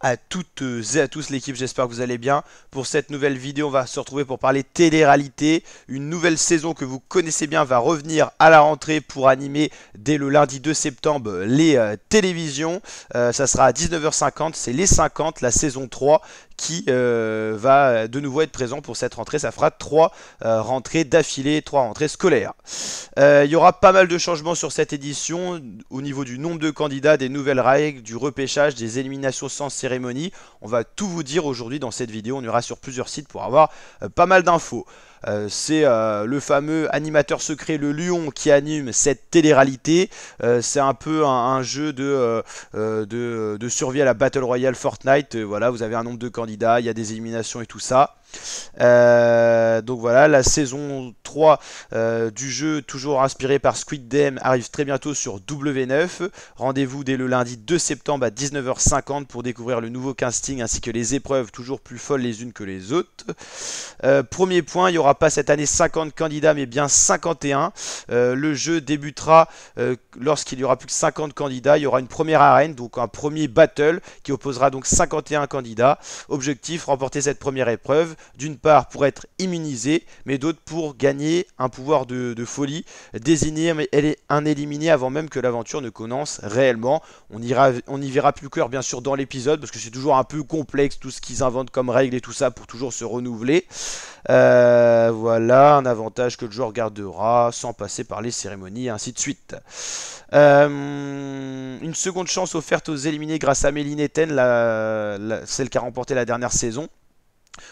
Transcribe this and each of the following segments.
à toutes euh, et à tous l'équipe, j'espère que vous allez bien. Pour cette nouvelle vidéo, on va se retrouver pour parler télé-réalité. Une nouvelle saison que vous connaissez bien va revenir à la rentrée pour animer dès le lundi 2 septembre les euh, télévisions. Euh, ça sera à 19h50, c'est les 50, la saison 3 qui va de nouveau être présent pour cette rentrée. Ça fera 3 rentrées d'affilée, 3 rentrées scolaires. Il y aura pas mal de changements sur cette édition au niveau du nombre de candidats, des nouvelles règles, du repêchage, des éliminations sans série cérémonie. On va tout vous dire aujourd'hui dans cette vidéo, on ira sur plusieurs sites pour avoir euh, pas mal d'infos. Euh, c'est euh, le fameux animateur secret, le lion, qui anime cette télé-réalité. Euh, c'est un peu un, jeu de, de, survie à la Battle Royale Fortnite. voilà, vous avez un nombre de candidats, il y a des éliminations et tout ça. donc voilà, la saison 3 du jeu, toujours inspiré par Squid Game, arrive très bientôt sur W9. Rendez-vous dès le lundi 2 septembre à 19h50 pour découvrir le nouveau casting ainsi que les épreuves toujours plus folles les unes que les autres. premier point, il y aura pas cette année 50 candidats, mais bien 51. Euh, le jeu débutera euh, lorsqu'il y aura plus que 50 candidats. Il y aura une première arène, donc un premier battle qui opposera donc 51 candidats. Objectif remporter cette première épreuve, d'une part pour être immunisé, mais d'autre pour gagner un pouvoir de, de folie, désigner un éliminé avant même que l'aventure ne commence réellement. On, ira, y verra plus coeur bien sûr dans l'épisode parce que c'est toujours un peu complexe tout ce qu'ils inventent comme règles et tout ça pour toujours se renouveler. Euh, euh, voilà, un avantage que le joueur gardera sans passer par les cérémonies, et ainsi de suite. Euh, une seconde chance offerte aux éliminés grâce à Méline Etten, celle qui a remporté la dernière saison.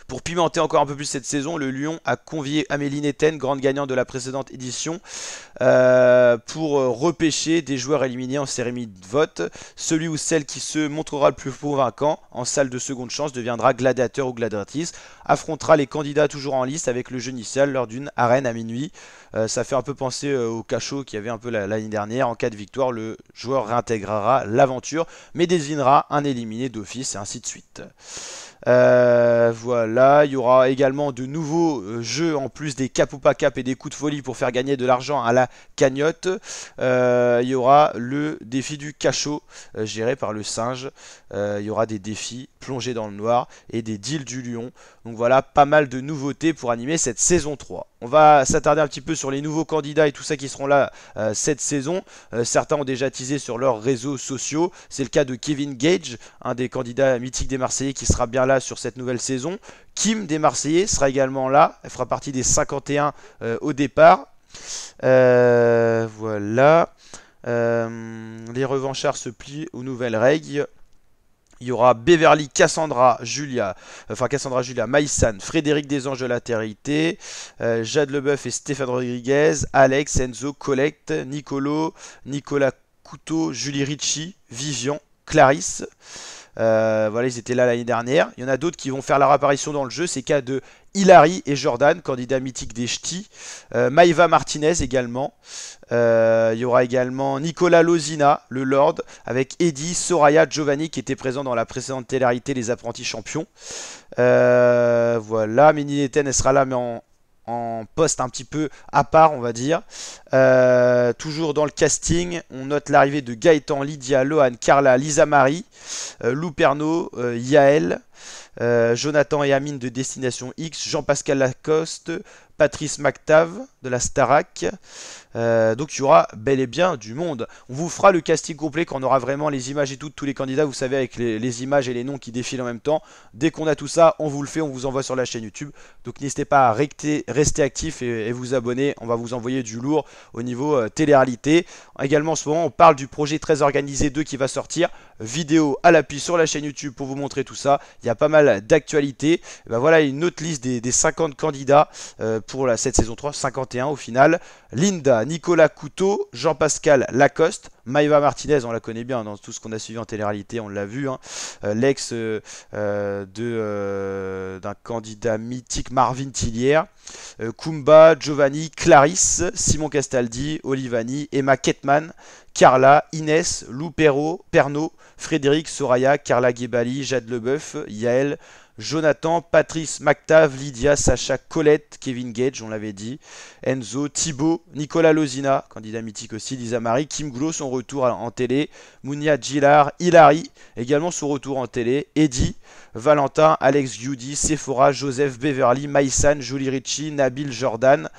Pour pimenter encore un peu plus cette saison, le Lyon a convié Amélie Netten, grande gagnante de la précédente édition, euh, pour euh, repêcher des joueurs éliminés en cérémonie de vote. Celui ou celle qui se montrera le plus convaincant en salle de seconde chance deviendra gladiateur ou gladiatrice, affrontera les candidats toujours en liste avec le jeu initial lors d'une arène à minuit. Euh, ça fait un peu penser au cachot qu'il y avait un peu l'année dernière. En cas de victoire, le joueur réintégrera l'aventure, mais désignera un éliminé d'office et ainsi de suite. Euh, voilà, il y aura également de nouveaux euh, jeux en plus des cap ou pas cap et des coups de folie pour faire gagner de l'argent à la cagnotte. Euh, il y aura le défi du cachot géré par le singe. il y aura des défis plongés dans le noir et des deals du lion. Donc voilà, pas mal de nouveautés pour animer cette saison 3. On va s'attarder un petit peu sur les nouveaux candidats et tout ça qui seront là euh, cette saison. Euh, certains ont déjà teasé sur leurs réseaux sociaux. C'est le cas de Kevin Gage, un des candidats mythiques des Marseillais qui sera bien là sur cette nouvelle saison. Kim des Marseillais sera également là. Elle fera partie des 51 euh, au départ. voilà. les revanchards se plient aux nouvelles règles. Il y aura Beverly, Cassandra, Julia, euh, enfin Cassandra, Julia, Maïsan, Frédéric Desanges de la euh, Jade Leboeuf et Stéphane Rodriguez, Alex, Enzo, Collect, Nicolo, Nicolas Couteau, Julie Ricci, Vivian, Clarisse. Euh, voilà, ils étaient là l'année dernière. Il y en a d'autres qui vont faire leur apparition dans le jeu. C'est le cas de Hilary et Jordan, candidat mythique des Ch'tis. Euh, Maïva Martinez également. Euh, il y aura également Nicolas Lozina, le Lord, avec Eddie, Soraya, Giovanni qui était présent dans la précédente télérité Les Apprentis Champions. voilà, Mini Eten, elle sera là mais en, en poste un petit peu à part, on va dire. Euh, toujours dans le casting, on note l'arrivée de Gaëtan, Lydia, Lohan, Carla, Lisa Marie, euh, Lou Pernaud, euh, Yael, Jonathan et Amine de Destination X, Jean-Pascal Lacoste, Patrice McTav de la Starac. Euh, donc il y aura bel et bien du monde. On vous fera le casting complet quand on aura vraiment les images et tout de tous les candidats, vous savez, avec les, images et les noms qui défilent en même temps. Dès qu'on a tout ça, on vous le fait, on vous envoie sur la chaîne YouTube. Donc n'hésitez pas à rester actif et, vous abonner. On va vous envoyer du lourd au niveau euh, télé-réalité. Également en ce moment, on parle du projet très organisé 2 qui va sortir. Vidéo à l'appui sur la chaîne YouTube pour vous montrer tout ça. Il y a pas mal d'actualités. Eh ben, voilà une autre liste des, 50 candidats. Euh, pour la, cette saison 3, 51 au final. Linda, Nicolas Couteau, Jean-Pascal Lacoste, Maïva Martinez, on la connaît bien dans tout ce qu'on a suivi en télé-réalité, on l'a vu. Hein. Euh, l'ex euh, euh, d'un candidat mythique Marvin Tillière, Kumba, Giovanni, Clarisse, Simon Castaldi, Olivani, Emma Ketman, Carla, Inès, Lou Perrault, Pernaud, Frédéric, Soraya, Carla ghebali Jade Leboeuf, Yael. Jonathan, Patrice, MacTav, Lydia, Sacha, Colette, Kevin Gage, on l'avait dit, Enzo, Thibaut, Nicolas Lozina, candidat mythique aussi, Lisa Marie, Kim Glow, son retour en télé, Mounia Gillard, Hilary, également son retour en télé, Eddy, Valentin, Alex Giudi, Sephora, Joseph Beverly, Maïsan, Julie Ricci, Nabil Jordan,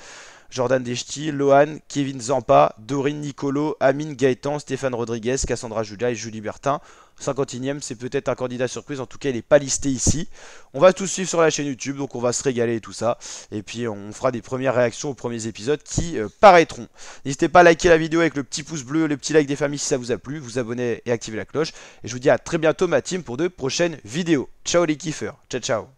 Jordan Deschti, Lohan, Kevin Zampa, Dorine Nicolo, Amine Gaëtan, Stéphane Rodriguez, Cassandra Julia et Julie Bertin. 51 e c'est peut-être un candidat surprise, en tout cas il n'est pas listé ici. On va tout suivre sur la chaîne YouTube, donc on va se régaler et tout ça. Et puis on fera des premières réactions aux premiers épisodes qui euh, paraîtront. N'hésitez pas à liker la vidéo avec le petit pouce bleu, le petit like des familles si ça vous a plu, vous abonner et activer la cloche. Et je vous dis à très bientôt ma team pour de prochaines vidéos. Ciao les kiffeurs, ciao ciao